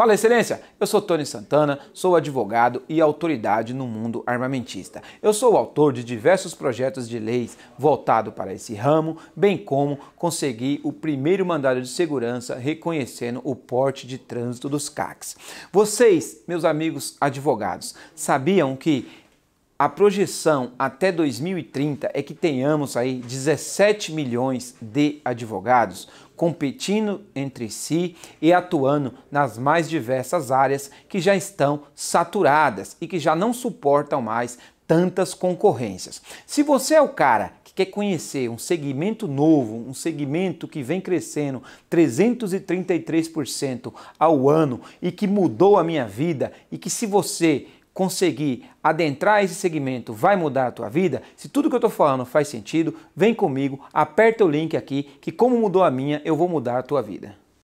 Fala, Excelência! Eu sou Tony Santana, sou advogado e autoridade no mundo armamentista. Eu sou autor de diversos projetos de leis voltado para esse ramo, bem como consegui o primeiro mandado de segurança reconhecendo o porte de trânsito dos CACs. Vocês, meus amigos advogados, sabiam que a projeção até 2030 é que tenhamos aí 17 milhões de advogados competindo entre si e atuando nas mais diversas áreas que já estão saturadas e que já não suportam mais tantas concorrências. Se você é o cara que quer conhecer um segmento novo, um segmento que vem crescendo 333% ao ano e que mudou a minha vida e que se você conseguir adentrar esse segmento vai mudar a tua vida? Se tudo que eu estou falando faz sentido, vem comigo, aperta o link aqui que como mudou a minha, eu vou mudar a tua vida.